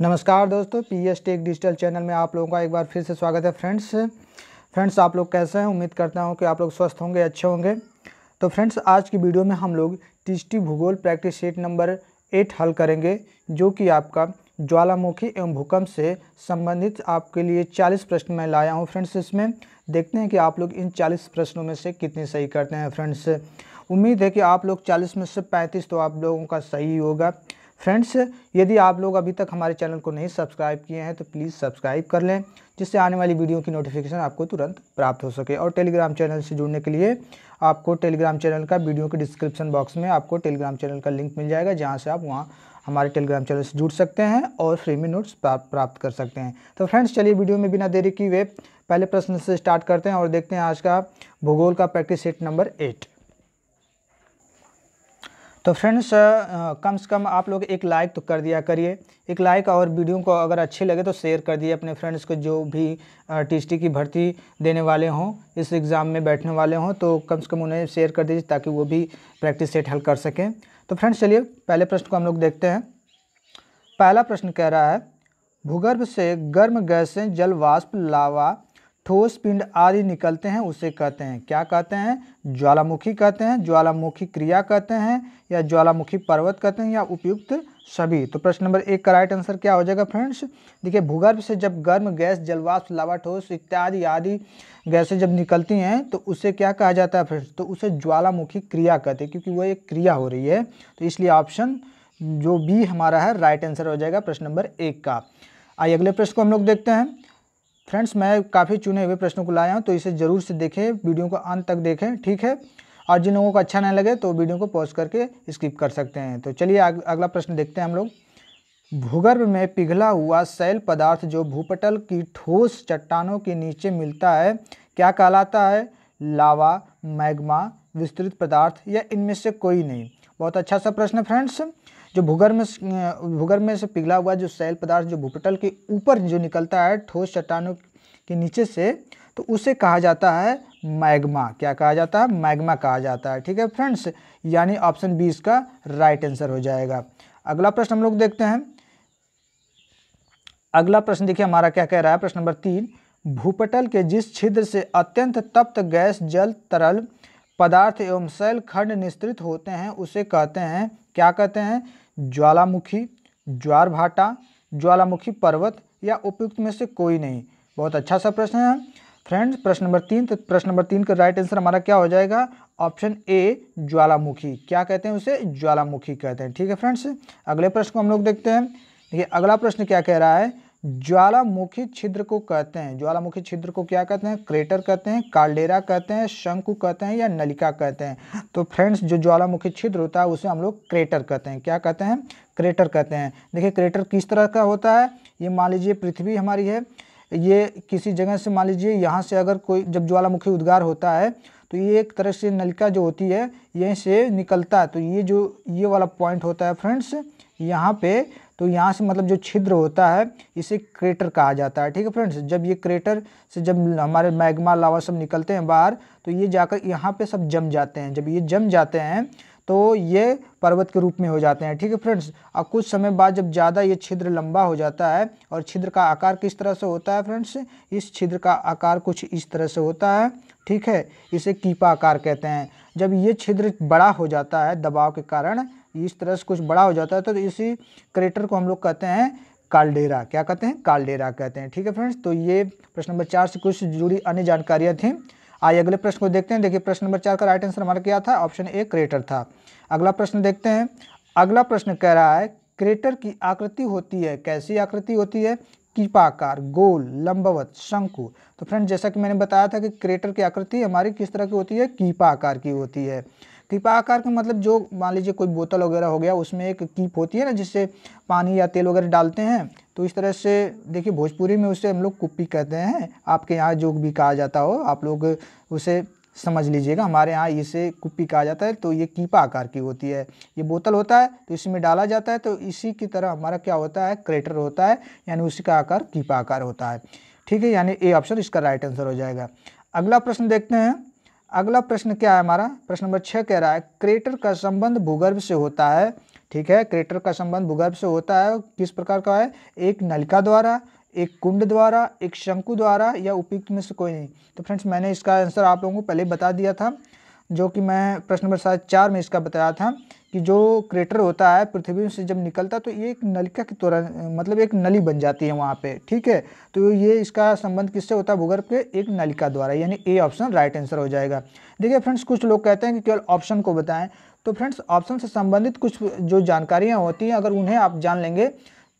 नमस्कार दोस्तों P S tech digital channel में आप लोगों का एक बार फिर से स्वागत है फ्रेंड्स फ्रेंड्स आप लोग कैसे हैं उम्मीद करता हूं कि आप लोग स्वस्थ होंगे अच्छे होंगे तो फ्रेंड्स आज की वीडियो में हम लोग टिस्टी भूगोल प्रैक्टिस सेट नंबर एट हल करेंगे जो कि आपका ज्वालामुखी एवं भूकंप से संबंधित आपके लिए चालीस प्रश्न मैं लाया हूँ फ्रेंड्स इसमें देखते हैं कि आप लोग इन चालीस प्रश्नों में से कितने सही करते हैं फ्रेंड्स उम्मीद है कि आप लोग चालीस में से पैंतीस तो आप लोगों का सही होगा फ्रेंड्स यदि आप लोग अभी तक हमारे चैनल को नहीं सब्सक्राइब किए हैं तो प्लीज़ सब्सक्राइब कर लें जिससे आने वाली वीडियो की नोटिफिकेशन आपको तुरंत प्राप्त हो सके और टेलीग्राम चैनल से जुड़ने के लिए आपको टेलीग्राम चैनल का वीडियो के डिस्क्रिप्शन बॉक्स में आपको टेलीग्राम चैनल का लिंक मिल जाएगा जहाँ से आप वहाँ हमारे टेलीग्राम चैनल से जुड़ सकते हैं और फ्री में नोट्स प्राप्त कर सकते हैं तो फ्रेंड्स चलिए वीडियो में बिना देरी की वे पहले प्रश्न से स्टार्ट करते हैं और देखते हैं आज का भूगोल का प्रैक्टिस सेट नंबर एट तो फ्रेंड्स कम से कम आप लोग एक लाइक तो कर दिया करिए एक लाइक और वीडियो को अगर अच्छे लगे तो शेयर कर दिए अपने फ्रेंड्स को जो भी टी की भर्ती देने वाले हों इस एग्ज़ाम में बैठने वाले हों तो कम से कम उन्हें शेयर कर दीजिए ताकि वो भी प्रैक्टिस सेट हल कर सकें तो फ्रेंड्स चलिए पहले प्रश्न को हम लोग देखते हैं पहला प्रश्न कह रहा है भूगर्भ से गर्म गैसें जल वाष्प लावा ठोस पिंड आदि निकलते हैं उसे कहते हैं क्या कहते हैं ज्वालामुखी कहते हैं ज्वालामुखी क्रिया कहते हैं या ज्वालामुखी पर्वत कहते हैं या उपयुक्त सभी तो प्रश्न नंबर एक का राइट आंसर क्या हो जाएगा फ्रेंड्स देखिए भूगर्भ से जब गर्म गैस जलवाष्प लावा ठोस इत्यादि आदि गैसें जब निकलती हैं तो उसे क्या कहा जाता है फ्रेंड्स तो उसे ज्वालामुखी क्रिया कहते हैं क्योंकि वह एक क्रिया हो रही है तो इसलिए ऑप्शन जो बी हमारा है राइट आंसर हो जाएगा प्रश्न नंबर एक का आइए अगले प्रश्न को हम लोग देखते हैं फ्रेंड्स मैं काफ़ी चुने हुए प्रश्नों को लाया हूँ तो इसे ज़रूर से देखें वीडियो को अंत तक देखें ठीक है और जिन लोगों को अच्छा नहीं लगे तो वीडियो को पॉज करके स्किप कर सकते हैं तो चलिए अगला प्रश्न देखते हैं हम लोग भूगर्भ में पिघला हुआ शैल पदार्थ जो भूपटल की ठोस चट्टानों के नीचे मिलता है क्या कहलाता है लावा मैग्मा विस्तृत पदार्थ या इनमें से कोई नहीं बहुत अच्छा सा प्रश्न फ्रेंड्स जो भूगर्भ में भूगर्भ में से पिघला हुआ जो शैल पदार्थ जो भूपटल के ऊपर जो निकलता है ठोस चट्टानों के नीचे से तो उसे कहा जाता है मैग्मा क्या कहा जाता है मैग्मा कहा जाता है ठीक है फ्रेंड्स यानी ऑप्शन बी इसका राइट आंसर हो जाएगा अगला प्रश्न हम लोग देखते हैं अगला प्रश्न देखिए हमारा क्या कह रहा है प्रश्न नंबर तीन भूपटल के जिस छिद्र से अत्यंत तप्त गैस जल तरल पदार्थ एवं शैल खंड निस्तृत होते हैं उसे कहते हैं क्या कहते हैं ज्वालामुखी ज्वार भाटा ज्वालामुखी पर्वत या उपयुक्त में से कोई नहीं बहुत अच्छा सा प्रश्न है फ्रेंड्स प्रश्न नंबर तीन तो प्रश्न नंबर तीन का राइट आंसर हमारा क्या हो जाएगा ऑप्शन ए ज्वालामुखी क्या कहते हैं उसे ज्वालामुखी कहते हैं ठीक है फ्रेंड्स अगले प्रश्न को हम लोग देखते हैं देखिए अगला प्रश्न क्या कह रहा है ज्वालामुखी छिद्र को कहते हैं ज्वालामुखी छिद्र को क्या कहते हैं क्रेटर कहते हैं कालडेरा कहते हैं शंकु कहते हैं या नलिका कहते हैं तो फ्रेंड्स जो ज्वालामुखी छिद्र होता है उसे हम लोग क्रेटर कहते हैं क्या कहते हैं क्रेटर कहते हैं देखिए क्रेटर किस तरह का होता है ये मान लीजिए पृथ्वी हमारी है ये किसी जगह से मान लीजिए यहाँ से अगर कोई जब ज्वालामुखी उद्गार होता है तो ये एक तरह से नलिका जो होती है यहीं से निकलता है तो ये जो ये वाला पॉइंट होता है फ्रेंड्स यहाँ पे तो यहाँ से मतलब जो छिद्र होता है इसे क्रेटर कहा जाता है ठीक है फ्रेंड्स जब ये क्रेटर से जब हमारे मैग्मा लावा सब निकलते हैं बाहर तो ये जाकर यहाँ पे सब जम जाते हैं जब ये जम जाते हैं तो ये पर्वत के रूप में हो जाते हैं ठीक है फ्रेंड्स अब कुछ समय बाद जब ज़्यादा ये छिद्र लंबा हो जाता है और छिद्र का आकार किस तरह से होता है फ्रेंड्स इस छिद्र का आकार कुछ इस तरह से होता है ठीक है इसे कीपा आकार कहते हैं जब ये छिद्र बड़ा हो जाता है दबाव के कारण इस तरह से कुछ बड़ा हो जाता है तो इसी क्रेटर को हम लोग कहते हैं कालडेरा क्या कहते हैं कालडेरा कहते हैं ठीक है फ्रेंड्स तो ये प्रश्न नंबर चार से कुछ जुड़ी अन्य जानकारियाँ थी आइए अगले प्रश्न को देखते हैं देखिए प्रश्न नंबर चार का राइट आंसर हमारा क्या था ऑप्शन ए क्रेटर था अगला प्रश्न देखते हैं अगला प्रश्न कह रहा है क्रेटर की आकृति होती है कैसी आकृति होती है कृपाकार गोल लंबवत शंकु तो फ्रेंड जैसा कि मैंने बताया था कि क्रेटर की आकृति हमारी किस तरह की होती है आकार की होती है कृपा आकार का मतलब जो मान लीजिए कोई बोतल वगैरह हो गया उसमें एक कीप होती है ना जिससे पानी या तेल वगैरह डालते हैं तो इस तरह से देखिए भोजपुरी में उसे हम लोग कुप्पी कहते हैं आपके यहाँ जो भी कहा जाता हो आप लोग उसे समझ लीजिएगा हमारे यहाँ इसे कुप्पी कहा जाता है तो ये कीपा आकार की होती है ये बोतल होता है तो इसमें डाला जाता है तो इसी की तरह हमारा क्या होता है क्रेटर होता है यानी उसी का आकार कीपा आकार होता है ठीक है यानी ए ऑप्शन इसका राइट आंसर हो जाएगा अगला प्रश्न देखते हैं अगला प्रश्न क्या है हमारा प्रश्न नंबर छः कह रहा है क्रेटर का संबंध भूगर्भ से होता है ठीक है क्रेटर का संबंध भूगर्भ से होता है किस प्रकार का है एक नलिका द्वारा एक कुंड द्वारा एक शंकु द्वारा या उपयुक्त में से कोई नहीं तो फ्रेंड्स मैंने इसका आंसर आप लोगों को पहले बता दिया था जो कि मैं प्रश्न नंबर सात चार में इसका बताया था कि जो क्रेटर होता है पृथ्वी से जब निकलता तो ये एक नलिका की तरह मतलब एक नली बन जाती है वहाँ पे ठीक है तो ये इसका संबंध किससे होता है भूगर्भ के एक नलिका द्वारा यानी ए ऑप्शन राइट आंसर हो जाएगा देखिए फ्रेंड्स कुछ लोग कहते हैं कि केवल ऑप्शन को बताएं तो फ्रेंड्स ऑप्शन से संबंधित कुछ जो जानकारियाँ होती हैं अगर उन्हें आप जान लेंगे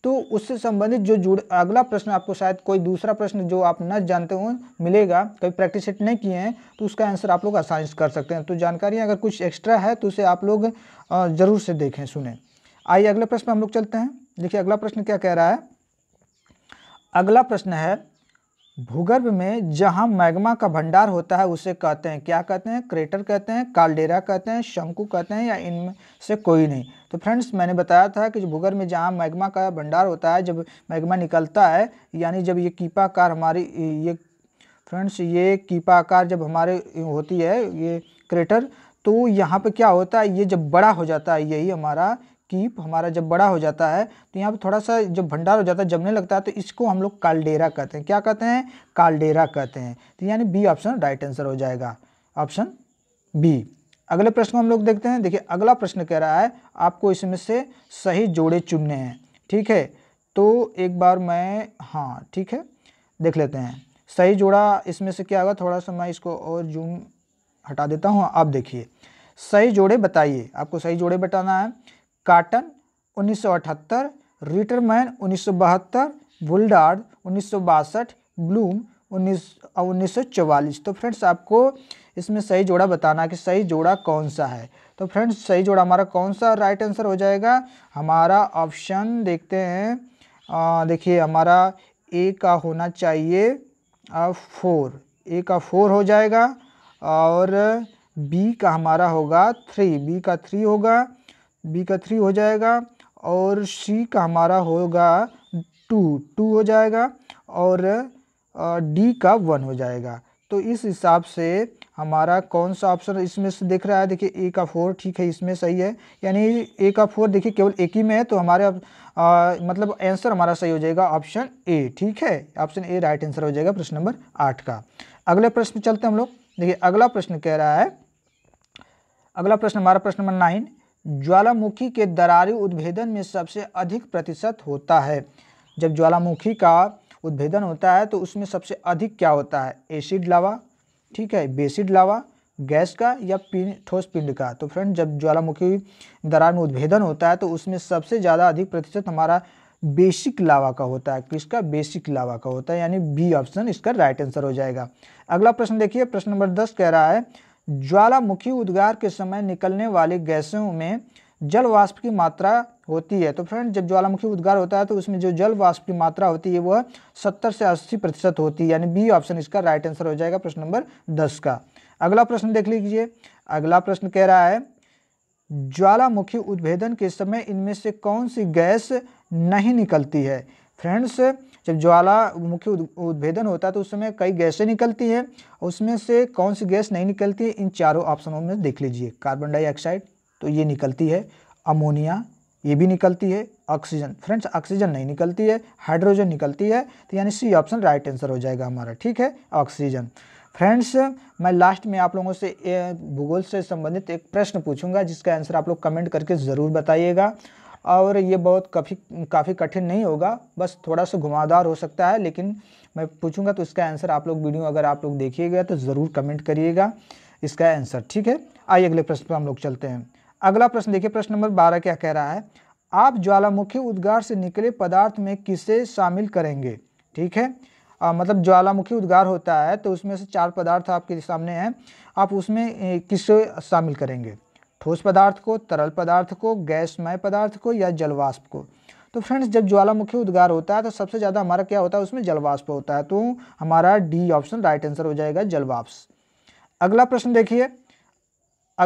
तो उससे संबंधित जो जुड़ अगला प्रश्न आपको शायद कोई दूसरा प्रश्न जो आप न जानते हो मिलेगा कभी प्रैक्टिस सेट नहीं किए हैं तो उसका आंसर आप लोग आसानी से कर सकते हैं तो जानकारी अगर कुछ एक्स्ट्रा है तो उसे आप लोग ज़रूर से देखें सुने आइए अगले प्रश्न हम लोग चलते हैं देखिए अगला प्रश्न क्या कह रहा है अगला प्रश्न है भूगर्भ में जहां मैग्मा का भंडार होता है उसे कहते हैं क्या कहते हैं क्रेटर कहते हैं कालडेरा कहते हैं शंकु कहते हैं या इनमें से कोई नहीं तो फ्रेंड्स मैंने बताया था कि भूगर्भ में जहां मैग्मा का भंडार होता है जब मैग्मा निकलता है यानी जब ये कीपाकार हमारी ये फ्रेंड्स ये कीपाकार जब हमारे होती है ये क्रेटर तो यहाँ पर क्या होता है ये जब बड़ा हो जाता है यही हमारा कीप हमारा जब बड़ा हो जाता है तो यहाँ पे थोड़ा सा जब भंडार हो जाता है जमने लगता है तो इसको हम लोग कालडेरा कहते हैं क्या कहते हैं कालडेरा कहते हैं तो यानी बी ऑप्शन राइट आंसर हो जाएगा ऑप्शन बी अगले प्रश्न को हम लोग देखते हैं देखिए अगला प्रश्न कह रहा है आपको इसमें से सही जोड़े चुनने हैं ठीक है तो एक बार मैं हाँ ठीक है देख लेते हैं सही जोड़ा इसमें से क्या होगा थोड़ा सा मैं इसको और जूम हटा देता हूँ आप देखिए सही जोड़े बताइए आपको सही जोड़े बताना है काटन उन्नीस रिटरमैन उन्नीस बुलडार्ड उन्नीस ब्लूम उन्नीस उन्नीस तो फ्रेंड्स आपको इसमें सही जोड़ा बताना कि सही जोड़ा कौन सा है तो फ्रेंड्स सही जोड़ा हमारा कौन सा राइट आंसर हो जाएगा हमारा ऑप्शन देखते हैं देखिए हमारा ए का होना चाहिए फोर ए का फोर हो जाएगा और बी का हमारा होगा थ्री बी का थ्री होगा बी का थ्री हो जाएगा और सी का हमारा होगा टू टू हो जाएगा और डी का वन हो जाएगा तो इस हिसाब से हमारा कौन सा ऑप्शन इसमें से देख रहा है देखिए ए का फोर ठीक है इसमें सही है यानी ए का फोर देखिए केवल एक ही में है तो हमारे आ, मतलब आंसर हमारा सही हो जाएगा ऑप्शन ए ठीक है ऑप्शन ए राइट आंसर हो जाएगा प्रश्न नंबर आठ का अगले प्रश्न चलते हम लोग देखिए अगला प्रश्न कह रहा है अगला प्रश्न हमारा प्रश्न नंबर नाइन ज्वालामुखी के दरारी उद्भेदन में सबसे अधिक प्रतिशत होता है जब ज्वालामुखी का उद्भेदन होता है तो उसमें सबसे अधिक क्या होता है एसिड लावा ठीक है बेसिड लावा गैस का या पिंड ठोस पिंड का तो फ्रेंड जब ज्वालामुखी दरार में उद्भेदन होता है तो उसमें सबसे ज़्यादा अधिक प्रतिशत हमारा बेसिक लावा का होता है किसका बेसिक लावा का होता है यानी बी ऑप्शन इसका राइट आंसर हो जाएगा अगला प्रश्न देखिए प्रश्न नंबर दस कह रहा है ज्वालामुखी उद्गार के समय निकलने वाली गैसों में जल वाष्प की मात्रा होती है तो फ्रेंड जब ज्वालामुखी उद्गार होता है तो उसमें जो जल वाष्प की मात्रा होती है वह 70 से 80 प्रतिशत होती है यानी बी ऑप्शन इसका राइट आंसर हो जाएगा प्रश्न नंबर 10 का अगला प्रश्न देख लीजिए अगला प्रश्न कह रहा है ज्वालामुखी उद्भेदन के समय इनमें से कौन सी गैस नहीं निकलती है फ्रेंड्स जब ज्वालामुखी उद्भेदन होता है तो उस समय कई गैसें निकलती हैं उसमें से कौन सी गैस नहीं निकलती है इन चारों ऑप्शनों में देख लीजिए कार्बन डाइऑक्साइड तो ये निकलती है अमोनिया ये भी निकलती है ऑक्सीजन फ्रेंड्स ऑक्सीजन नहीं निकलती है हाइड्रोजन निकलती है तो यानी सी ऑप्शन राइट आंसर हो जाएगा हमारा ठीक है ऑक्सीजन फ्रेंड्स मैं लास्ट में आप लोगों से भूगोल से संबंधित एक प्रश्न पूछूंगा जिसका आंसर आप लोग कमेंट करके ज़रूर बताइएगा और ये बहुत काफ़ी काफ़ी कठिन नहीं होगा बस थोड़ा सा घुमादार हो सकता है लेकिन मैं पूछूंगा तो इसका आंसर आप लोग वीडियो अगर आप लोग देखिएगा तो ज़रूर कमेंट करिएगा इसका आंसर ठीक है आइए अगले प्रश्न पर हम लोग चलते हैं अगला प्रश्न देखिए प्रश्न नंबर बारह क्या कह रहा है आप ज्वालामुखी उद्गार से निकले पदार्थ में किसे शामिल करेंगे ठीक है आ, मतलब ज्वालामुखी उद्गार होता है तो उसमें से चार पदार्थ आपके सामने हैं आप उसमें किसे शामिल करेंगे ठोस पदार्थ को तरल पदार्थ को गैसमय पदार्थ को या जलवाष्प को तो फ्रेंड्स जब ज्वालामुखी उद्गार होता है तो सबसे ज़्यादा हमारा क्या होता है उसमें जलवाष्प होता है तो हमारा डी ऑप्शन राइट आंसर हो जाएगा जलवाष्प अगला प्रश्न देखिए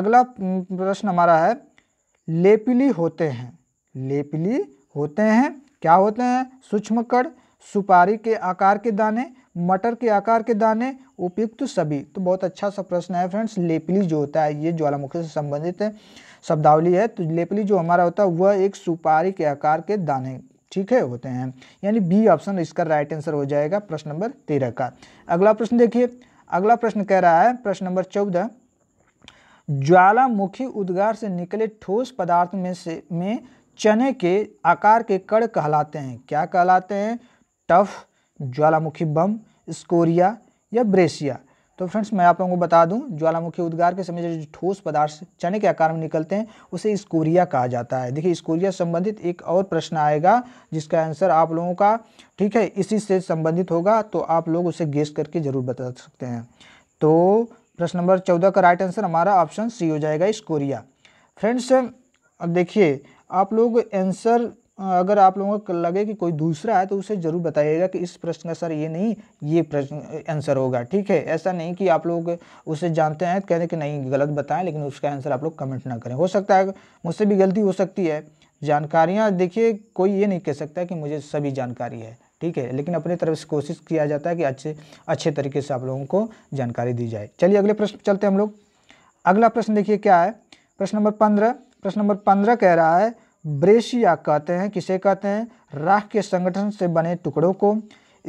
अगला प्रश्न हमारा है लेपिली होते हैं लेपिली होते हैं क्या होते हैं सूक्ष्म कण सुपारी के आकार के दाने मटर के आकार के दाने उपयुक्त सभी तो बहुत अच्छा सा प्रश्न है फ्रेंड्स लेपली जो होता है ये ज्वालामुखी से संबंधित है शब्दावली है तो लेपली जो हमारा होता है वह एक सुपारी के आकार के दाने ठीक है होते हैं यानी बी ऑप्शन इसका राइट आंसर हो जाएगा प्रश्न नंबर तेरह का अगला प्रश्न देखिए अगला प्रश्न कह रहा है प्रश्न नंबर चौदह ज्वालामुखी उद्गार से निकले ठोस पदार्थ में से में चने के आकार के कण कहलाते हैं क्या कहलाते हैं टफ ज्वालामुखी बम स्कोरिया या ब्रेसिया तो फ्रेंड्स मैं आप लोगों को बता दूं ज्वालामुखी उद्गार के समय जो ठोस पदार्थ चने के आकार में निकलते हैं उसे स्कोरिया कहा जाता है देखिए स्कोरिया संबंधित एक और प्रश्न आएगा जिसका आंसर आप लोगों का ठीक है इसी से संबंधित होगा तो आप लोग उसे गेस करके ज़रूर बता सकते हैं तो प्रश्न नंबर चौदह का राइट आंसर हमारा ऑप्शन सी हो जाएगा स्कोरिया फ्रेंड्स अब देखिए आप लोग आंसर अगर आप लोगों को लगे कि कोई दूसरा है तो उसे ज़रूर बताइएगा कि इस प्रश्न का सर ये नहीं ये प्रश्न आंसर होगा ठीक है ऐसा नहीं कि आप लोग उसे जानते हैं तो कहते हैं कि नहीं गलत बताएं लेकिन उसका आंसर आप लोग कमेंट ना करें हो सकता है मुझसे भी गलती हो सकती है जानकारियाँ देखिए कोई ये नहीं कह सकता कि मुझे सभी जानकारी है ठीक है लेकिन अपनी तरफ से कोशिश किया जाता है कि अच्छे अच्छे तरीके से आप लोगों को जानकारी दी जाए चलिए अगले प्रश्न चलते हैं हम लोग अगला प्रश्न देखिए क्या है प्रश्न नंबर पंद्रह प्रश्न नंबर पंद्रह कह रहा है ब्रेशिया कहते हैं किसे कहते हैं राख के संगठन से बने टुकड़ों को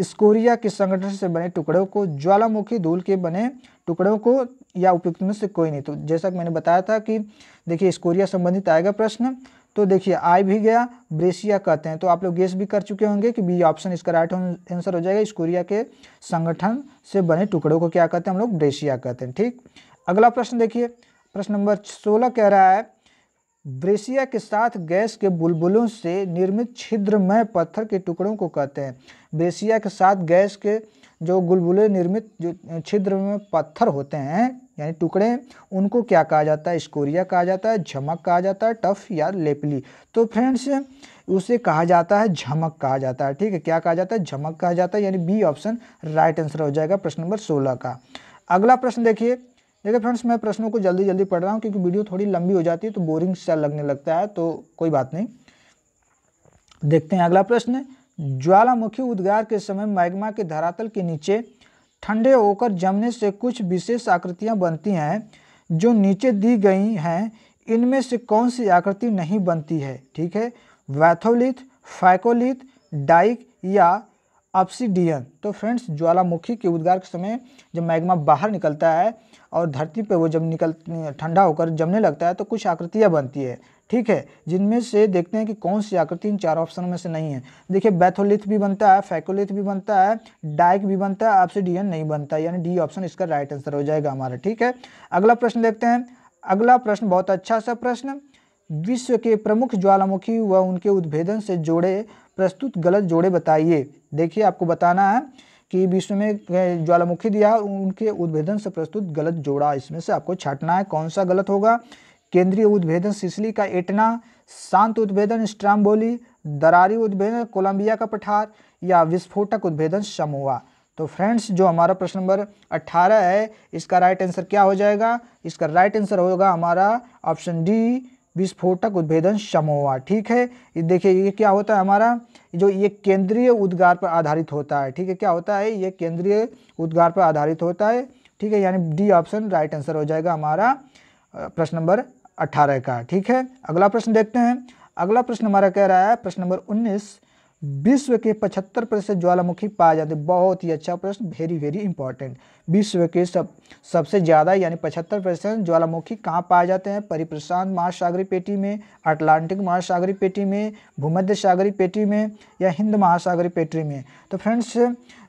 स्कोरिया के संगठन से बने टुकड़ों को ज्वालामुखी धूल के बने टुकड़ों को या उपयुक्त में से कोई नहीं तो जैसा कि मैंने बताया था कि देखिए स्कोरिया संबंधित आएगा प्रश्न तो देखिए आई भी गया ब्रेशिया कहते हैं तो आप लोग गेस भी कर चुके होंगे कि बी ऑप्शन इसका राइट आंसर हो जाएगा स्कोरिया के संगठन से बने टुकड़ों को क्या कहते हैं हम लोग ब्रेशिया कहते हैं ठीक अगला प्रश्न देखिए प्रश्न नंबर सोलह कह रहा है ब्रेसिया के साथ गैस के बुलबुलों से निर्मित छिद्रमय पत्थर के टुकड़ों को कहते हैं ब्रेसिया के साथ गैस के जो बुलबुले निर्मित जो छिद्रमय पत्थर होते हैं यानी टुकड़े उनको क्या कहा जाता है स्कोरिया कहा जाता है झमक कहा जाता है टफ या लेपली तो फ्रेंड्स उसे कहा जाता है झमक कहा जाता है ठीक है क्या कहा जाता है झमक कहा जाता है यानी बी ऑप्शन राइट आंसर हो जाएगा प्रश्न नंबर सोलह का अगला प्रश्न देखिए देखिए फ्रेंड्स मैं प्रश्नों को जल्दी जल्दी पढ़ रहा हूँ क्योंकि वीडियो थोड़ी लंबी हो जाती है तो बोरिंग सा लगने लगता है तो कोई बात नहीं देखते हैं अगला प्रश्न ज्वालामुखी उद्गार के समय मैग्मा के धरातल के नीचे ठंडे होकर जमने से कुछ विशेष आकृतियां बनती हैं जो नीचे दी गई हैं इनमें से कौन सी आकृति नहीं बनती है ठीक है वैथोलिथ फाइकोलिथ डाइक या अपसिडियन तो फ्रेंड्स ज्वालामुखी के उद्गार के समय जब मैग्मा बाहर निकलता है और धरती पे वो जब निकल ठंडा होकर जमने लगता है तो कुछ आकृतियाँ बनती है ठीक है जिनमें से देखते हैं कि कौन सी आकृति इन चार ऑप्शन में से नहीं है देखिए बैथोलिथ भी बनता है फैकोलिथ भी बनता है डाइक भी बनता है ऑप्सीडियन नहीं बनता यानी डी ऑप्शन इसका राइट आंसर हो जाएगा हमारा ठीक है अगला प्रश्न देखते हैं अगला प्रश्न बहुत अच्छा सा प्रश्न विश्व के प्रमुख ज्वालामुखी व उनके उद्भेदन से जोड़े प्रस्तुत गलत जोड़े बताइए देखिए आपको बताना है कि विश्व में ज्वालामुखी दिया उनके उद्भेदन से प्रस्तुत गलत जोड़ा इसमें से आपको छाटना है कौन सा गलत होगा केंद्रीय उद्भेदन सिसली का एटना शांत उद्भेदन स्ट्राम्बोली दरारी उद्भेदन कोलंबिया का पठार या विस्फोटक उद्भेदन समूहा तो फ्रेंड्स जो हमारा प्रश्न नंबर 18 है इसका राइट आंसर क्या हो जाएगा इसका राइट आंसर होगा हमारा ऑप्शन डी विस्फोटक उद्भेदन समोवा ठीक है ये देखिए ये क्या होता है हमारा जो ये केंद्रीय उद्गार पर आधारित होता है ठीक है क्या होता है ये केंद्रीय उद्गार पर आधारित होता है ठीक है यानी डी ऑप्शन राइट आंसर हो जाएगा हमारा प्रश्न नंबर अट्ठारह का ठीक है अगला प्रश्न देखते हैं अगला प्रश्न हमारा कह रहा है प्रश्न नंबर उन्नीस विश्व के 75 प्रतिशत ज्वालामुखी पाए जाते हैं बहुत ही अच्छा प्रश्न वेरी वेरी इंपॉर्टेंट विश्व के सब सबसे ज़्यादा यानी 75 प्रतिशत ज्वालामुखी कहाँ पाए जाते हैं परिप्रशांत महासागरी पेटी में अटलांटिक महासागरी पेटी में भूमध्य सागरी पेटी में या हिंद महासागरी पेटी में तो फ्रेंड्स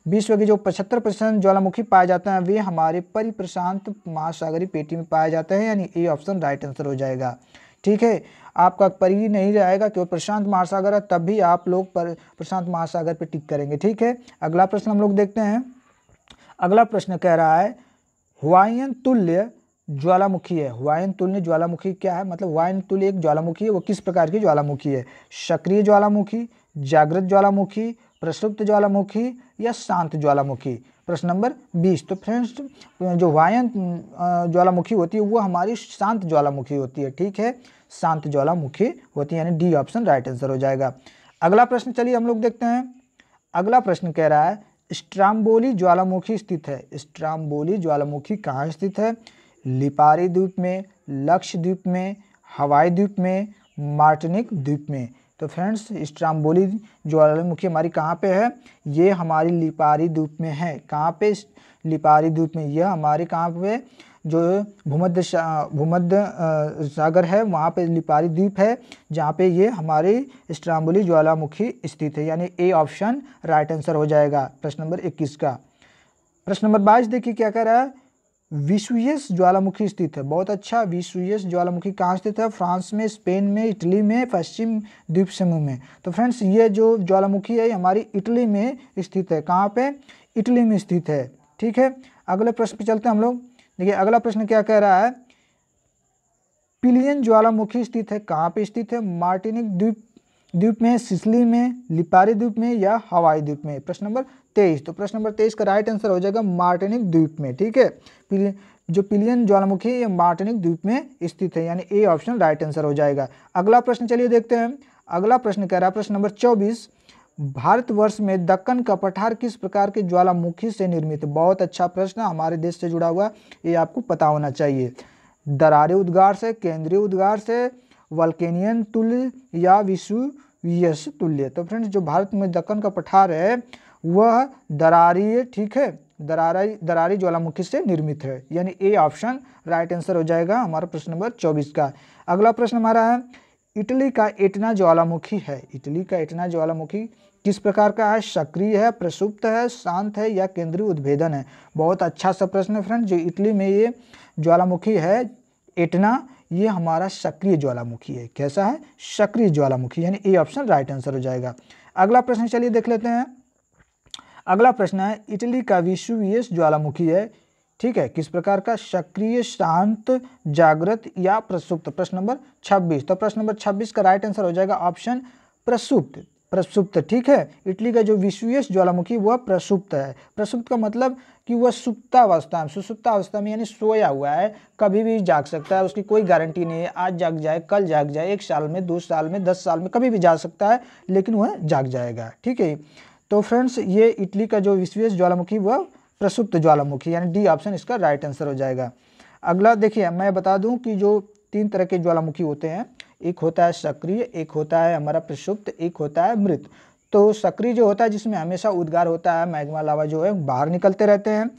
विश्व के जो 75 परसेंट ज्वालामुखी पाए जाते हैं वे हमारे परिप्रशांत महासागरी पेटी में पाए जाते हैं यानी ए ऑप्शन राइट आंसर हो जाएगा ठीक है आपका परी नहीं जाएगा केवल प्रशांत महासागर है तब भी आप लोग पर प्रशांत महासागर पर टिक करेंगे ठीक है अगला प्रश्न हम लोग देखते हैं अगला प्रश्न कह रहा है वायन तुल्य ज्वालामुखी है वायन तुल्य ज्वालामुखी क्या है मतलब वायन तुल्य एक ज्वालामुखी है वो किस प्रकार की ज्वालामुखी है सक्रिय ज्वालामुखी जागृत ज्वालामुखी प्रसुप्त ज्वालामुखी या शांत ज्वालामुखी प्रश्न नंबर बीस तो फ्रेंड्स जो वायन ज्वालामुखी होती है वो हमारी शांत ज्वालामुखी होती है ठीक है शांत ज्वालामुखी होती है यानी डी ऑप्शन राइट आंसर हो जाएगा अगला प्रश्न चलिए हम लोग देखते हैं अगला प्रश्न कह रहा है स्ट्राम्बोली ज्वालामुखी स्थित है स्ट्राम्बोली ज्वालामुखी कहाँ स्थित है लिपारी द्वीप में लक्षद्वीप में हवाई द्वीप में मार्टनिक द्वीप में तो फ्रेंड्स स्ट्राम्बोली ज्वालामुखी हमारी कहाँ पे है ये हमारी लिपारी द्वीप में है कहाँ पे लिपारी द्वीप में यह हमारे कहाँ पे जो भूमध्य भूमध्य सागर है वहाँ पे लिपारी द्वीप है जहाँ पे ये हमारी स्ट्राम्बोली ज्वालामुखी स्थित है यानी ए ऑप्शन राइट आंसर हो जाएगा प्रश्न नंबर इक्कीस का प्रश्न नंबर बाईस देखिए क्या कह रहा है विश्वयस ज्वालामुखी स्थित है बहुत अच्छा विश्वयस ज्वालामुखी कहाँ स्थित है फ्रांस में स्पेन में इटली में पश्चिम द्वीप समूह में तो फ्रेंड्स ये जो ज्वालामुखी है हमारी इटली में स्थित है कहाँ पे इटली में स्थित है ठीक है अगले प्रश्न पे चलते हैं हम लोग देखिए अगला प्रश्न क्या कह रहा है पिलियन ज्वालामुखी स्थित है कहाँ पर स्थित है मार्टिनिक द्वीप द्वीप में सिसली में लिपारी द्वीप में या हवाई द्वीप में प्रश्न नंबर तेईस तो प्रश्न नंबर तेईस का राइट आंसर हो जाएगा मार्टिनिक द्वीप में ठीक है जो पिलियन ज्वालामुखी है ये मार्टेनिक द्वीप में स्थित है यानी ए ऑप्शन राइट आंसर हो जाएगा अगला प्रश्न चलिए देखते हैं अगला प्रश्न कह रहा है प्रश्न नंबर चौबीस भारतवर्ष में दक्कन का पठार किस प्रकार के ज्वालामुखी से निर्मित बहुत अच्छा प्रश्न हमारे देश से जुड़ा हुआ ये आपको पता होना चाहिए दरारे उद्गार से केंद्रीय उद्गार से वल्केनियन तुल्य या विश्व यश तुल्य तो फ्रेंड्स जो भारत में दक्कन का पठार है वह दरारी ठीक है दरारी दरारी ज्वालामुखी से निर्मित है यानी ए ऑप्शन राइट आंसर हो जाएगा हमारा प्रश्न नंबर चौबीस का अगला प्रश्न हमारा है इटली का एटना ज्वालामुखी है इटली का एटना ज्वालामुखी किस प्रकार का है सक्रिय है प्रसुप्त है शांत है या केंद्रीय उद्भेदन है बहुत अच्छा सा प्रश्न है फ्रेंड जो इटली में ये ज्वालामुखी है एटना ये हमारा सक्रिय ज्वालामुखी है कैसा है सक्रिय ज्वालामुखी यानी ए ऑप्शन राइट आंसर हो जाएगा अगला प्रश्न चलिए देख लेते हैं अगला प्रश्न है इटली का विश्ववीय ज्वालामुखी है ठीक है किस प्रकार का सक्रिय शांत जागृत या प्रसुप्त प्रश्न नंबर 26 तो प्रश्न नंबर 26 का राइट आंसर हो जाएगा ऑप्शन प्रसुप्त प्रसुप्त ठीक है इटली का जो विश्वीय ज्वालामुखी वह प्रसुप्त है प्रसुप्त का मतलब कि वह सुप्तावस्था में सुसुप्तावस्था में यानी सोया हुआ है कभी भी जाग सकता है उसकी कोई गारंटी नहीं है आज जाग जाए कल जाग जाए एक साल में दो साल में दस साल में कभी भी जा सकता है लेकिन वह जाग जाएगा ठीक है तो फ्रेंड्स ये इटली का जो विश्वेश ज्वालामुखी वह प्रसुप्त ज्वालामुखी यानी डी ऑप्शन इसका राइट आंसर हो जाएगा अगला देखिए मैं बता दूं कि जो तीन तरह के ज्वालामुखी होते हैं एक होता है सक्रिय एक होता है हमारा प्रसुप्त एक होता है मृत तो सक्रिय जो होता है जिसमें हमेशा उद्गार होता है मैग्मा लावा जो है बाहर निकलते रहते हैं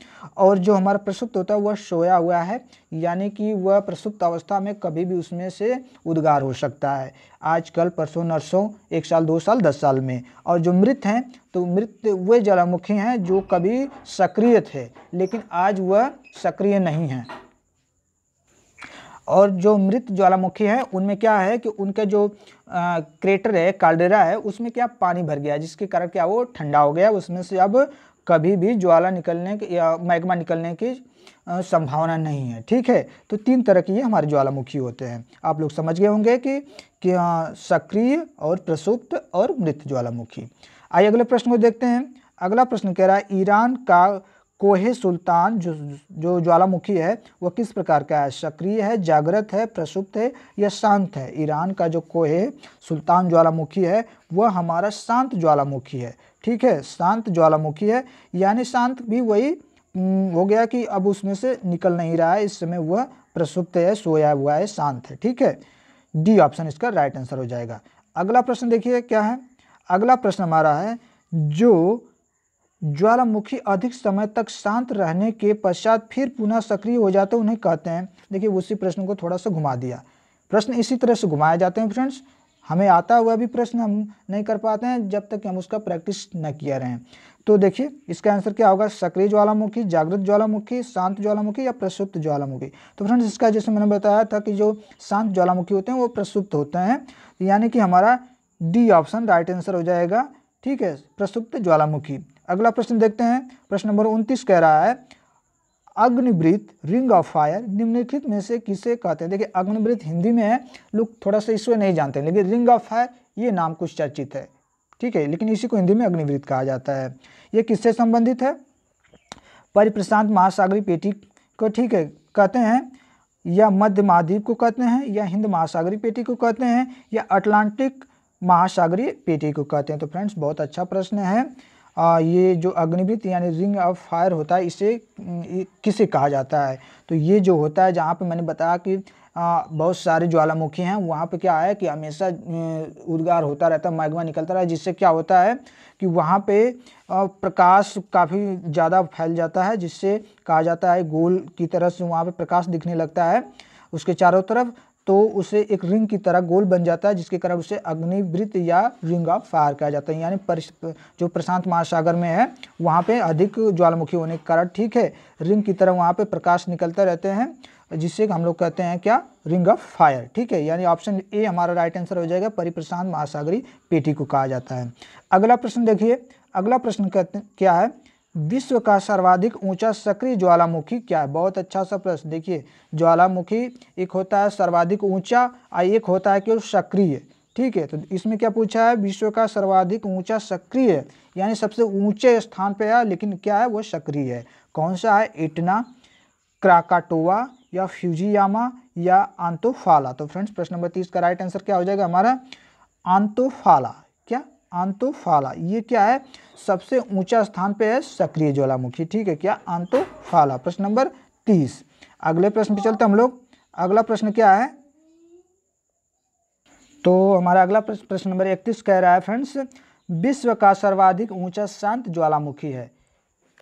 और जो हमारा प्रसुप्त होता है वह सोया हुआ है यानी कि वह प्रसुप्त अवस्था में कभी भी उसमें से उद्गार हो सकता है आजकल परसों नर्सों एक साल दो साल दस साल में और जो मृत हैं तो मृत वे ज्वालामुखी हैं जो कभी सक्रिय थे लेकिन आज वह सक्रिय नहीं हैं और जो मृत ज्वालामुखी हैं उनमें क्या है कि उनके जो आ, क्रेटर है कालडेरा है उसमें क्या पानी भर गया जिसके कारण क्या वो ठंडा हो गया उसमें से अब कभी भी ज्वाला निकलने की या मैग्मा निकलने की संभावना नहीं है ठीक है तो तीन तरह के ये हमारे ज्वालामुखी होते हैं आप लोग समझ गए होंगे कि, कि सक्रिय और प्रसुप्त और मृत ज्वालामुखी आइए अगले प्रश्न को देखते हैं अगला प्रश्न कह रहा है ईरान का कोहे सुल्तान जो जो ज्वालामुखी है वह किस प्रकार का है सक्रिय है जागृत है प्रसुप्त है या शांत है ईरान का जो कोहे सुल्तान ज्वालामुखी है वह हमारा शांत ज्वालामुखी है ठीक है शांत ज्वालामुखी है यानी शांत भी वही हो गया कि अब उसमें से निकल नहीं रहा है इस समय वह प्रसुप्त है सोया हुआ है शांत है ठीक है डी ऑप्शन इसका राइट आंसर हो जाएगा अगला प्रश्न देखिए क्या है अगला प्रश्न हमारा है जो ज्वालामुखी अधिक समय तक शांत रहने के पश्चात फिर पुनः सक्रिय हो जाते उन्हें कहते हैं देखिए उसी प्रश्न को थोड़ा सा घुमा दिया प्रश्न इसी तरह से घुमाए जाते हैं फ्रेंड्स हमें आता हुआ भी प्रश्न हम नहीं कर पाते हैं जब तक हम उसका प्रैक्टिस न किया रहे तो देखिए इसका आंसर क्या होगा सक्रिय ज्वालामुखी जागृत ज्वालामुखी शांत ज्वालामुखी या प्रसुप्त ज्वालामुखी तो फ्रेंड्स इसका जैसे मैंने बताया था कि जो शांत ज्वालामुखी होते हैं वो प्रसुप्त होते हैं यानी कि हमारा डी ऑप्शन राइट आंसर हो जाएगा ठीक है प्रसुप्त ज्वालामुखी अगला प्रश्न देखते हैं प्रश्न नंबर उन्तीस कह रहा है अग्निवृत रिंग ऑफ फायर निम्नलिखित में से किसे कहते हैं देखिए अग्निवृत हिंदी में है लोग थोड़ा सा इसमें नहीं जानते लेकिन रिंग ऑफ फायर ये नाम कुछ चर्चित है ठीक है लेकिन इसी को हिंदी में अग्निवृत कहा जाता है ये किससे संबंधित है परिप्रशांत महासागरी पेटी को ठीक है कहते हैं या मध्य महाद्वीप को कहते हैं या हिंद महासागरी पेटी को कहते हैं या अटलांटिक महासागरीय पेटी को कहते हैं तो फ्रेंड्स बहुत अच्छा प्रश्न है आ, ये जो अग्निवृत्त यानी रिंग ऑफ फायर होता है इसे किसे कहा जाता है तो ये जो होता है जहाँ पे मैंने बताया कि आ, बहुत सारे ज्वालामुखी हैं वहाँ पे क्या है कि हमेशा उद्गार होता रहता है मैग्मा निकलता रहा है जिससे क्या होता है कि वहाँ पे प्रकाश काफ़ी ज़्यादा फैल जाता है जिससे कहा जाता है गोल की तरह से वहाँ पे प्रकाश दिखने लगता है उसके चारों तरफ तो उसे एक रिंग की तरह गोल बन जाता है जिसके कारण उसे अग्निवृत्त या रिंग ऑफ फायर कहा जाता है यानी जो प्रशांत महासागर में है वहाँ पे अधिक ज्वालामुखी होने के कारण ठीक है रिंग की तरह वहाँ पे प्रकाश निकलते रहते हैं जिससे हम लोग कहते हैं क्या रिंग ऑफ फायर ठीक है यानी ऑप्शन ए हमारा राइट आंसर हो जाएगा परिप्रशांत महासागरी पेटी को कहा जाता है अगला प्रश्न देखिए अगला प्रश्न क्या है विश्व का सर्वाधिक ऊंचा सक्रिय ज्वालामुखी क्या है बहुत अच्छा सा प्रश्न देखिए ज्वालामुखी एक होता है सर्वाधिक ऊंचा और एक होता है कि सक्रिय ठीक है तो इसमें क्या पूछा है विश्व का सर्वाधिक ऊंचा सक्रिय यानी सबसे ऊंचे स्थान पे है लेकिन क्या है वो सक्रिय है कौन सा है इटना क्राकाटोवा या फ्यूजियामा या आंतोफाला तो फ्रेंड्स प्रश्न नंबर तीस का राइट आंसर क्या हो जाएगा हमारा आंतोफाला आंतोफाला ये क्या है सबसे ऊंचा स्थान पे है सक्रिय ज्वालामुखी ठीक है क्या आंतोफाला प्रश्न नंबर तीस अगले प्रश्न पे चलते हम लोग अगला प्रश्न क्या है तो हमारा अगला प्रश्न नंबर इकतीस कह रहा है फ्रेंड्स विश्व का सर्वाधिक ऊंचा शांत ज्वालामुखी है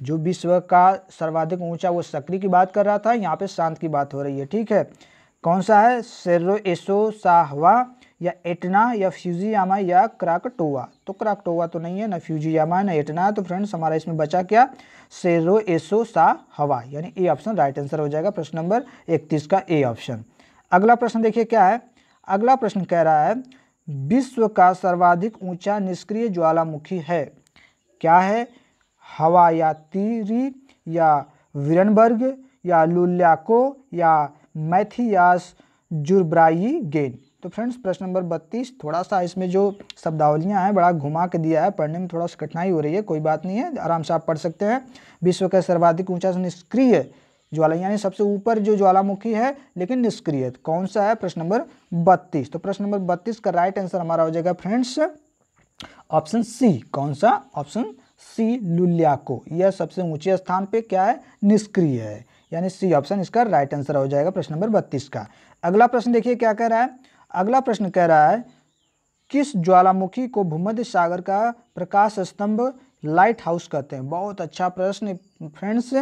जो विश्व का सर्वाधिक ऊंचा वो सक्रिय की बात कर रहा था यहाँ पे शांत की बात हो रही है ठीक है कौन सा है सेरो एसो साहवा या एटना या फ्यूजियामा या क्राकटोवा तो क्राकटोवा तो नहीं है ना फ्यूजियामा ना एटना तो फ्रेंड्स हमारा इसमें बचा क्या सेरो एसो सा हवा यानी ए ऑप्शन राइट आंसर हो जाएगा प्रश्न नंबर इकतीस का ए ऑप्शन अगला प्रश्न देखिए क्या है अगला प्रश्न कह रहा है विश्व का सर्वाधिक ऊंचा निष्क्रिय ज्वालामुखी है क्या है हवायातीरी या विरनबर्ग या लुल्याको या मैथियास जुर्ब्राई गेन तो फ्रेंड्स प्रश्न नंबर बत्तीस थोड़ा सा इसमें जो शब्दावलियाँ हैं बड़ा घुमा के दिया है पढ़ने में थोड़ा सा कठिनाई हो रही है कोई बात नहीं है आराम से आप पढ़ सकते हैं विश्व का सर्वाधिक ऊंचा निष्क्रिय ज्वाला यानी सबसे ऊपर जो ज्वालामुखी है लेकिन निष्क्रिय कौन सा है प्रश्न नंबर बत्तीस तो प्रश्न नंबर बत्तीस का राइट आंसर हमारा हो जाएगा फ्रेंड्स ऑप्शन सी कौन सा ऑप्शन सी लुल्याको यह सबसे ऊंचे स्थान पे क्या है निष्क्रिय है यानी सी ऑप्शन इसका राइट आंसर हो जाएगा प्रश्न नंबर बत्तीस का अगला प्रश्न देखिए क्या कह रहा है अगला प्रश्न कह रहा है किस ज्वालामुखी को भूमध्य सागर का प्रकाश स्तंभ लाइट हाउस कहते हैं बहुत अच्छा प्रश्न फ्रेंड्स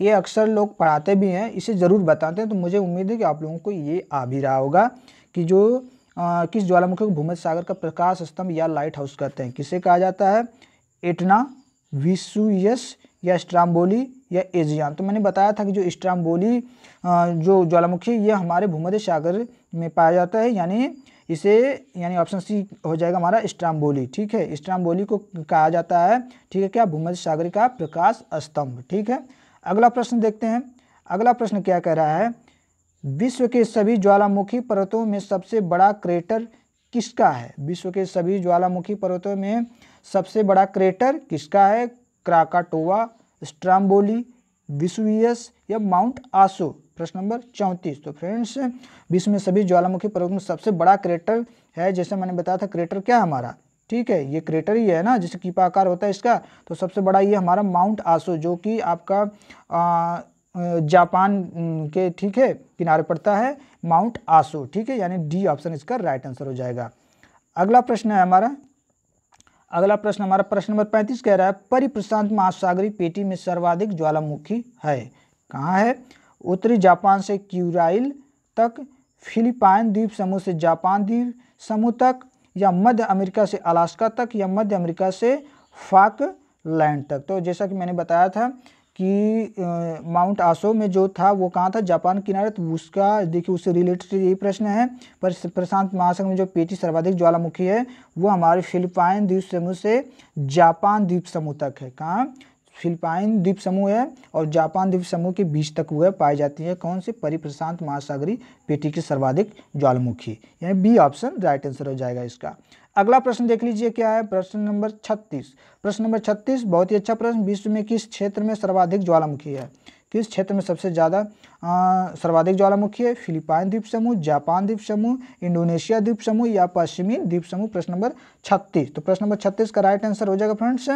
ये अक्सर लोग पढ़ाते भी हैं इसे ज़रूर बताते हैं तो मुझे उम्मीद है कि आप लोगों को ये आ भी रहा होगा कि जो आ, किस ज्वालामुखी को भूमध्य सागर का प्रकाश स्तंभ या लाइट हाउस कहते हैं किसे कहा जाता है एटना विसुयस या स्ट्राम्बोली या एजियान तो मैंने बताया था कि जो स्ट्राम्बोली जो ज्वालामुखी ये हमारे भूमध्य सागर में पाया जाता है यानी इसे यानी ऑप्शन सी हो जाएगा हमारा स्ट्राम्बोली ठीक है स्ट्राम्बोली को कहा जाता है ठीक है क्या भूमध्य सागर का प्रकाश स्तंभ ठीक है अगला प्रश्न देखते हैं अगला प्रश्न क्या कह रहा है विश्व के सभी ज्वालामुखी पर्वतों में सबसे बड़ा क्रेटर किसका है विश्व के सभी ज्वालामुखी पर्वतों में सबसे बड़ा क्रेटर किसका है क्राकाटोवा स्ट्राम्बोली विश्वियस या माउंट आसो प्रश्न नंबर चौंतीस तो फ्रेंड्स विश्व में सभी ज्वालामुखी पर्वत में सबसे बड़ा क्रेटर है जैसे मैंने बताया था क्रेटर क्या हमारा ठीक है ये क्रेटर ही है ना जैसे कीपा आकार होता है इसका तो सबसे बड़ा ये हमारा माउंट आसो जो कि आपका आ, जापान के ठीक है किनारे पड़ता है माउंट आसो ठीक है यानी डी ऑप्शन इसका राइट आंसर हो जाएगा अगला प्रश्न है हमारा अगला प्रश्न हमारा प्रश्न नंबर पैंतीस कह रहा है परिप्रशांत महासागरी पेटी में सर्वाधिक ज्वालामुखी है कहाँ है उत्तरी जापान से क्यूराइल तक फिलिपाइन द्वीप समूह से जापान द्वीप समूह तक या मध्य अमेरिका से अलास्का तक या मध्य अमेरिका से फाक लैंड तक तो जैसा कि मैंने बताया था कि माउंट आसो में जो था वो कहाँ था जापान किनारे तो उसका देखिए उससे रिलेटेड यही प्रश्न है पर प्रशांत महासंघ में जो पेटी सर्वाधिक ज्वालामुखी है वो हमारे फिलिपाइन द्वीप समूह से जापान द्वीप समूह तक है कहाँ फिलिपाइन द्वीप समूह है और जापान द्वीप समूह के बीच तक वह पाई जाती है कौन से परिप्रशांत महासागरी पेटी के सर्वाधिक ज्वालामुखी यानी बी ऑप्शन राइट आंसर हो जाएगा इसका अगला प्रश्न देख लीजिए क्या है प्रश्न नंबर 36 प्रश्न नंबर 36 बहुत ही अच्छा प्रश्न विश्व में किस क्षेत्र में सर्वाधिक ज्वालामुखी है किस क्षेत्र में सबसे ज़्यादा सर्वाधिक ज्वालामुखी है फिलीपाइन द्वीप समूह जापान द्वीप समूह इंडोनेशिया द्वीप समूह या पश्चिमी द्वीप समूह प्रश्न नंबर छत्तीस तो प्रश्न नंबर छत्तीस का राइट आंसर हो जाएगा फ्रेंड्स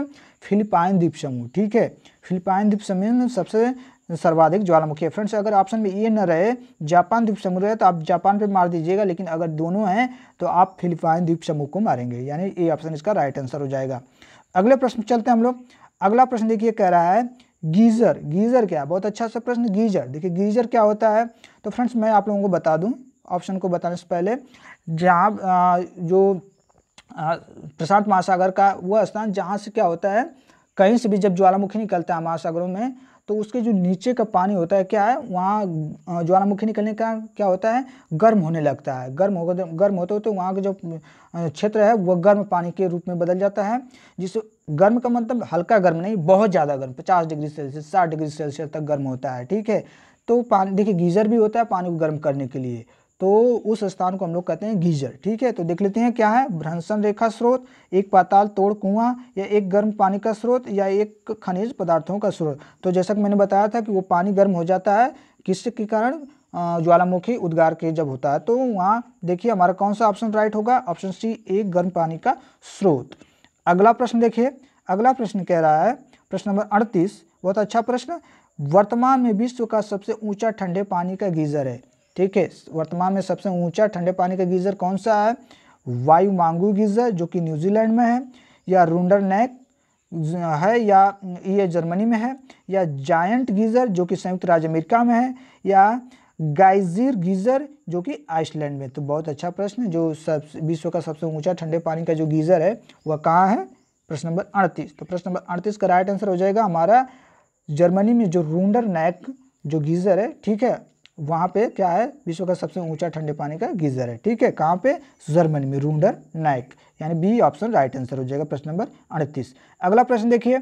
फिलीपाइन द्वीप समूह ठीक है फिलीपाइन द्वीप समूह में सबसे सर्वाधिक ज्वालामुखी है फ्रेंड्स अगर ऑप्शन में ये न रहे जापान द्वीप समूह रहे तो आप जापान पे मार दीजिएगा लेकिन अगर दोनों हैं तो आप फिलिपाइन द्वीप समूह को मारेंगे यानी ये ऑप्शन इसका राइट आंसर हो जाएगा अगले प्रश्न चलते हैं हम लोग अगला प्रश्न देखिए कह रहा है गीज़र गीज़र क्या है बहुत अच्छा सा प्रश्न गीज़र देखिए गीज़र क्या होता है तो फ्रेंड्स मैं आप लोगों को बता दूं ऑप्शन को बताने से पहले जहाँ जो प्रशांत महासागर का वह स्थान जहाँ से क्या होता है कहीं से भी जब ज्वालामुखी निकलता है महासागरों में तो उसके जो नीचे का पानी होता है क्या है वहाँ ज्वालामुखी निकलने का क्या होता है गर्म होने लगता है गर्म हो गर्म होते होते तो वहाँ का जो क्षेत्र है वह गर्म पानी के रूप में बदल जाता है जिससे गर्म का मतलब हल्का गर्म नहीं बहुत ज़्यादा गर्म 50 डिग्री सेल्सियस 60 डिग्री सेल्सियस तक गर्म होता है ठीक है तो पानी देखिए गीज़र भी होता है पानी को गर्म करने के लिए तो उस स्थान को हम लोग कहते हैं गीजर ठीक है तो देख लेते हैं क्या है भ्रंसन रेखा स्रोत एक पाताल तोड़ कुआं या एक गर्म पानी का स्रोत या एक खनिज पदार्थों का स्रोत तो जैसा कि मैंने बताया था कि वो पानी गर्म हो जाता है किसके कारण ज्वालामुखी उद्गार के जब होता है तो वहाँ देखिए हमारा कौन सा ऑप्शन राइट होगा ऑप्शन सी एक गर्म पानी का स्रोत अगला प्रश्न देखिए अगला प्रश्न कह रहा है प्रश्न नंबर अड़तीस बहुत अच्छा प्रश्न वर्तमान में विश्व का सबसे ऊंचा ठंडे पानी का गीज़र है ठीक है वर्तमान में सबसे ऊंचा ठंडे पानी का गीज़र कौन सा है वायु मांगू गीज़र जो कि न्यूजीलैंड में है या रूंडर नैक है या ये जर्मनी में है या जायंट गीज़र जो कि संयुक्त राज्य अमेरिका में है या गाइजिर गीज़र जो कि आइसलैंड में तो बहुत अच्छा प्रश्न जो सब विश्व का सबसे ऊंचा ठंडे पानी का जो गीज़र है वह कहाँ है प्रश्न नंबर अड़तीस तो प्रश्न नंबर अड़तीस का राइट आंसर हो जाएगा हमारा जर्मनी में जो रूंडर नैक जो गीज़र है ठीक है वहाँ पे क्या है विश्व का सबसे ऊंचा ठंडे पानी का गीजर है ठीक है कहाँ पे जर्मनी में रूंडर नाइक यानी बी ऑप्शन राइट आंसर हो जाएगा प्रश्न नंबर अड़तीस अगला प्रश्न देखिए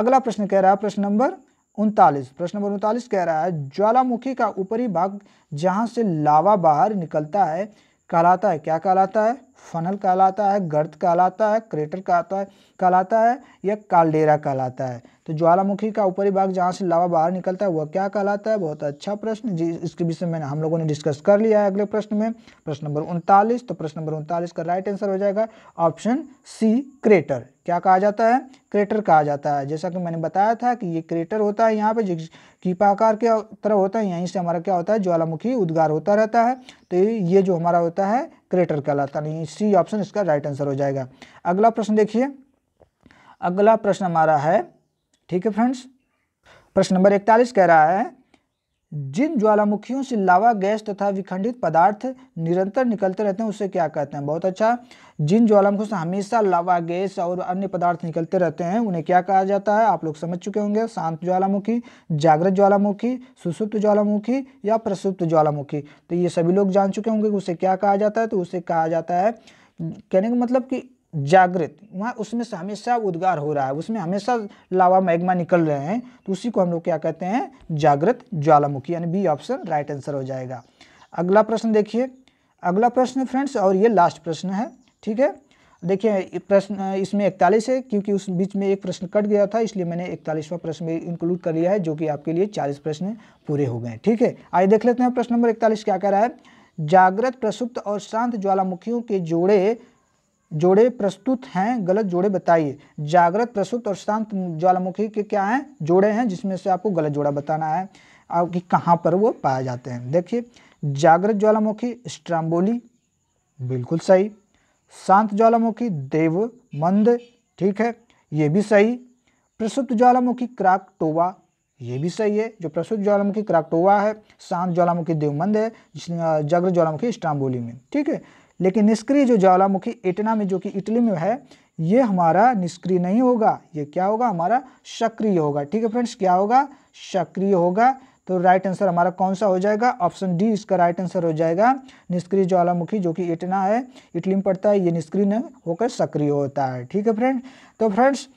अगला प्रश्न कह रहा है प्रश्न नंबर उनतालीस प्रश्न नंबर उनतालीस कह रहा है ज्वालामुखी का ऊपरी भाग जहाँ से लावा बाहर निकलता है कहलाता है क्या कहलाता है फनल कहलाता है गर्द कहलाता है क्रेटर कहता है कहलाता है या कालडेरा कहलाता है तो ज्वालामुखी का ऊपरी भाग जहाँ से लावा बाहर निकलता है वह क्या कहलाता है बहुत अच्छा प्रश्न जी इसके विषय में हम लोगों ने डिस्कस कर लिया है अगले प्रश्न में प्रश्न नंबर उनतालीस तो प्रश्न नंबर उनतालीस का राइट आंसर हो जाएगा ऑप्शन सी क्रेटर क्या कहा जाता है क्रेटर कहा जाता है जैसा कि मैंने बताया था कि ये क्रेटर होता है यहाँ पे जो कीपाकार के तरह होता है यहीं से हमारा क्या होता है ज्वालामुखी उद्गार होता रहता है तो ये जो हमारा होता है क्रेटर कहलाता नहीं सी ऑप्शन इसका राइट आंसर हो जाएगा अगला प्रश्न देखिए अगला प्रश्न हमारा है ठीक है फ्रेंड्स प्रश्न नंबर इकतालीस कह रहा है जिन ज्वालामुखियों से लावा गैस तथा विखंडित पदार्थ निरंतर निकलते रहते हैं उसे क्या कहते हैं बहुत अच्छा जिन ज्वालामुखियों से हमेशा लावा गैस और अन्य पदार्थ निकलते रहते हैं उन्हें क्या कहा जाता है आप लोग समझ चुके होंगे शांत ज्वालामुखी जागृत ज्वालामुखी सुसुप्त ज्वालामुखी या प्रसुप्त ज्वालामुखी तो ये सभी लोग जान चुके होंगे कि उसे क्या कहा जाता है तो उसे कहा जाता है कहने का मतलब कि जागृत वहाँ उसमें से हमेशा उद्गार हो रहा है उसमें हमेशा लावा मैग्मा निकल रहे हैं तो उसी को हम लोग क्या कहते हैं जागृत ज्वालामुखी यानी बी ऑप्शन राइट आंसर हो जाएगा अगला प्रश्न देखिए अगला प्रश्न फ्रेंड्स और ये लास्ट प्रश्न है ठीक है देखिए प्रश्न इसमें इकतालीस है क्योंकि उस बीच में एक प्रश्न कट गया था इसलिए मैंने इकतालीसवां प्रश्न भी इंक्लूड कर लिया है जो कि आपके लिए चालीस प्रश्न पूरे हो गए ठीक है आइए देख लेते हैं प्रश्न नंबर इकतालीस क्या कह रहा है जागृत प्रसुप्त और शांत ज्वालामुखियों के जोड़े जोड़े प्रस्तुत हैं गलत जोड़े बताइए जागृत प्रस्तुत और शांत ज्वालामुखी के क्या हैं जोड़े हैं जिसमें से आपको गलत जोड़ा बताना है कि कहाँ पर वो पाए जाते हैं देखिए जागृत ज्वालामुखी स्ट्राम्बोली बिल्कुल सही शांत ज्वालामुखी देव मंद ठीक है ये भी सही प्रसुप्त ज्वालामुखी क्राकटोवा ये भी सही है जो प्रसुप्त ज्वालामुखी क्राकटोवा है शांत ज्वालामुखी देवमंद है जागृत ज्वालामुखी स्ट्राम्बोली में ठीक है लेकिन निष्क्रिय जो ज्वालामुखी इटना में जो कि इटली में है ये हमारा निष्क्रिय नहीं होगा ये क्या होगा हमारा सक्रिय होगा ठीक है फ्रेंड्स क्या होगा सक्रिय होगा तो राइट आंसर हमारा कौन सा हो जाएगा ऑप्शन डी इसका राइट आंसर हो जाएगा निष्क्रिय ज्वालामुखी जो कि इटना है इटली में पड़ता है ये निष्क्रिय होकर सक्रिय होता है ठीक है फ्रेंड तो फ्रेंड्स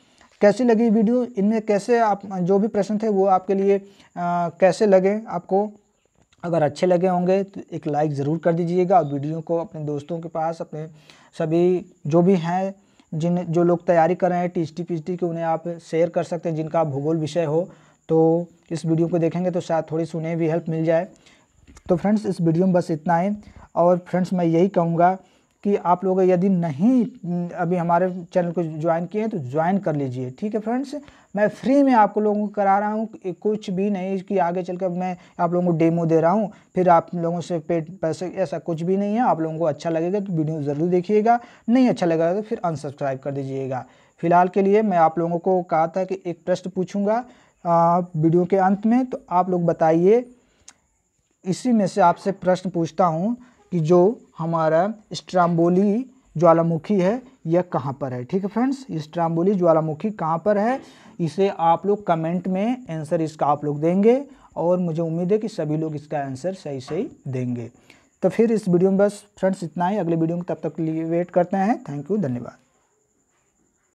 कैसी लगी वीडियो इनमें कैसे आप जो भी प्रश्न थे वो आपके लिए आ, कैसे लगे आपको अगर अच्छे लगे होंगे तो एक लाइक ज़रूर कर दीजिएगा और वीडियो को अपने दोस्तों के पास अपने सभी जो भी हैं जिन जो लोग तैयारी कर रहे हैं टी टी पी के उन्हें आप शेयर कर सकते हैं जिनका भूगोल विषय हो तो इस वीडियो को देखेंगे तो शायद थोड़ी सुने भी हेल्प मिल जाए तो फ्रेंड्स इस वीडियो में बस इतना है और फ्रेंड्स मैं यही कहूँगा कि आप लोग यदि नहीं अभी हमारे चैनल को ज्वाइन किए हैं तो ज्वाइन कर लीजिए ठीक है फ्रेंड्स मैं फ्री में आपको लोगों को करा रहा हूँ कुछ भी नहीं कि आगे चल कर मैं आप लोगों को डेमो दे रहा हूँ फिर आप लोगों से पेड पैसे ऐसा कुछ भी नहीं है आप लोगों को अच्छा लगेगा तो वीडियो ज़रूर देखिएगा नहीं अच्छा लगेगा तो फिर अनसब्सक्राइब कर दीजिएगा फिलहाल के लिए मैं आप लोगों को कहा था कि एक प्रश्न पूछूँगा वीडियो के अंत में तो आप लोग बताइए इसी में से आपसे प्रश्न पूछता हूँ कि जो हमारा स्ट्राम्बोली ज्वालामुखी है यह कहाँ पर है ठीक है फ्रेंड्स स्ट्राम्बोली ज्वालामुखी कहाँ पर है इसे आप लोग कमेंट में आंसर इसका आप लोग देंगे और मुझे उम्मीद है कि सभी लोग इसका आंसर सही सही देंगे तो फिर इस वीडियो में बस फ्रेंड्स इतना ही अगले वीडियो में तब तक लिए वेट करते हैं थैंक यू धन्यवाद